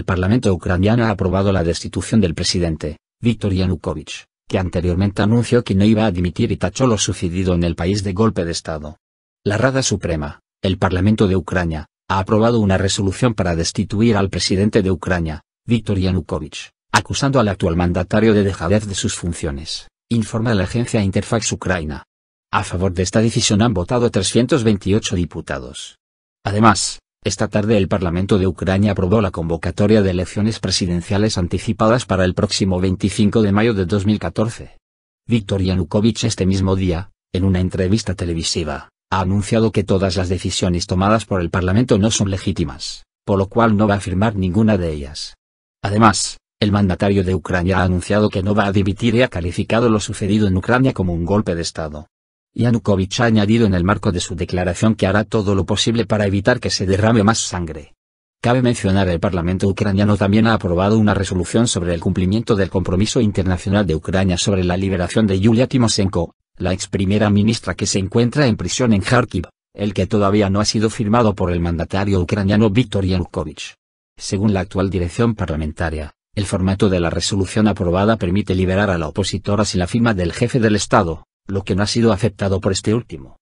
el Parlamento ucraniano ha aprobado la destitución del presidente, Viktor Yanukovych, que anteriormente anunció que no iba a dimitir y tachó lo sucedido en el país de golpe de Estado. La Rada Suprema, el Parlamento de Ucrania, ha aprobado una resolución para destituir al presidente de Ucrania, Viktor Yanukovych, acusando al actual mandatario de dejadez de sus funciones, informa la agencia Interfax Ucrania. A favor de esta decisión han votado 328 diputados. Además, esta tarde el Parlamento de Ucrania aprobó la convocatoria de elecciones presidenciales anticipadas para el próximo 25 de mayo de 2014. Viktor Yanukovych este mismo día, en una entrevista televisiva, ha anunciado que todas las decisiones tomadas por el Parlamento no son legítimas, por lo cual no va a firmar ninguna de ellas. Además, el mandatario de Ucrania ha anunciado que no va a dimitir y ha calificado lo sucedido en Ucrania como un golpe de Estado. Yanukovych ha añadido en el marco de su declaración que hará todo lo posible para evitar que se derrame más sangre. Cabe mencionar el Parlamento ucraniano también ha aprobado una resolución sobre el cumplimiento del compromiso internacional de Ucrania sobre la liberación de Yulia Timoshenko, la ex primera ministra que se encuentra en prisión en Kharkiv, el que todavía no ha sido firmado por el mandatario ucraniano Viktor Yanukovych. Según la actual dirección parlamentaria, el formato de la resolución aprobada permite liberar a la opositora sin la firma del jefe del Estado, lo que no ha sido aceptado por este último.